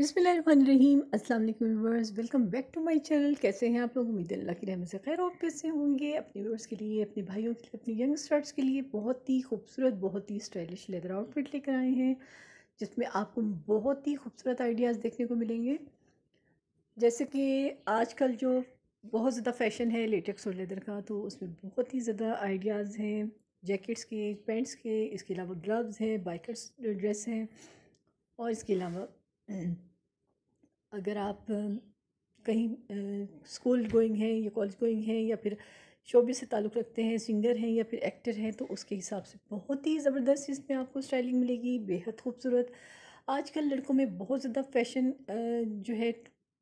बिसमीम अस्सलाम वालेकुम welcome back to my channel कैसे हैं आप लोग उम्मीद अल्लाह की रहमत से खैर ऑफिस से होंगे अपने व्यूवर्स के लिए अपने भाइयों के लिए अपने यंगस्टर्स के लिए बहुत ही खूबसूरत बहुत ही स्टाइलिश लेदर आउटफिट लेकर आए हैं जिसमें आपको बहुत ही खूबसूरत आइडियाज़ देखने को मिलेंगे जैसे कि आजकल जो बहुत ज़्यादा फैशन है लेटेक्स और लेदर का तो उसमें बहुत ही ज़्यादा आइडियाज़ हैं जैकेट्स के पैंट्स के इसके अलावा ग्लव्स हैं बाइकर्स ड्रेस हैं और इसके अलावा अगर आप कहीं स्कूल गोइंग हैं या कॉलेज गोइंग हैं या फिर शोबे से ताल्लुक़ रखते हैं सिंगर हैं या फिर एक्टर हैं तो उसके हिसाब से बहुत ही ज़बरदस्त इसमें आपको स्टाइलिंग मिलेगी बेहद खूबसूरत आजकल लड़कों में बहुत ज़्यादा फैशन जो है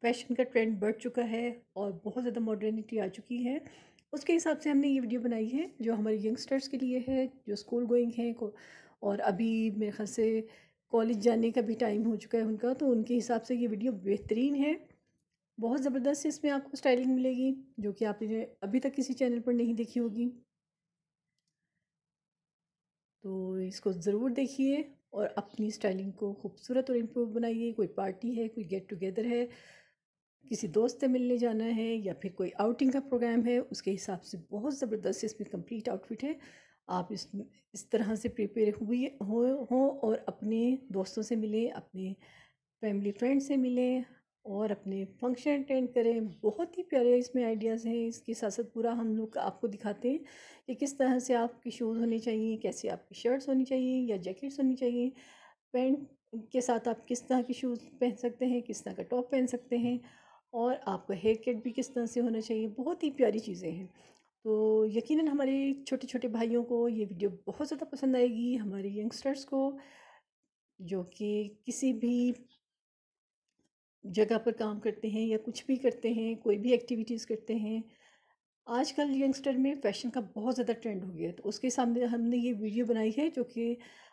फैशन का ट्रेंड बढ़ चुका है और बहुत ज़्यादा मॉडर्निटी आ चुकी है उसके हिसाब से हमने ये वीडियो बनाई है जो हमारे यंगस्टर्स के लिए है जो स्कूल गोइंग हैं और अभी मेरे ख्याल से कॉलेज जाने का भी टाइम हो चुका है उनका तो उनके हिसाब से ये वीडियो बेहतरीन है बहुत ज़बरदस्त इसमें आपको स्टाइलिंग मिलेगी जो कि आपने अभी तक किसी चैनल पर नहीं देखी होगी तो इसको ज़रूर देखिए और अपनी स्टाइलिंग को खूबसूरत और इम्प्रूव बनाइए कोई पार्टी है कोई गेट टुगेदर है किसी दोस्त से मिलने जाना है या फिर कोई आउटिंग का प्रोग्राम है उसके हिसाब से बहुत ज़बरदस्त इसमें कंप्लीट आउटफिट है आप इस इस तरह से प्रिपेयर हुई हो हों और अपने दोस्तों से मिलें अपने फैमिली फ्रेंड से मिलें और अपने फंक्शन अटेंड करें बहुत ही प्यारे इसमें आइडियाज़ हैं इसके साथ साथ पूरा हम लोग आपको दिखाते हैं कि किस तरह से आपके शूज़ होने चाहिए कैसे आपकी शर्ट्स होनी चाहिए या जैकेट्स होनी चाहिए पैंट के साथ आप किस तरह के शूज़ पहन सकते हैं किस तरह का टॉप पहन सकते हैं और आपका हेयर कट भी किस तरह से होना चाहिए बहुत ही प्यारी चीज़ें हैं तो यकीनन हमारे छोटे छोटे भाइयों को ये वीडियो बहुत ज़्यादा पसंद आएगी हमारे यंगस्टर्स को जो कि किसी भी जगह पर काम करते हैं या कुछ भी करते हैं कोई भी एक्टिविटीज़ करते हैं आजकल यंगस्टर में फ़ैशन का बहुत ज़्यादा ट्रेंड हो गया है तो उसके सामने हमने ये वीडियो बनाई है जो कि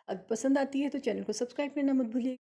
अगर पसंद आती है तो चैनल को सब्सक्राइब करना मत भूलिए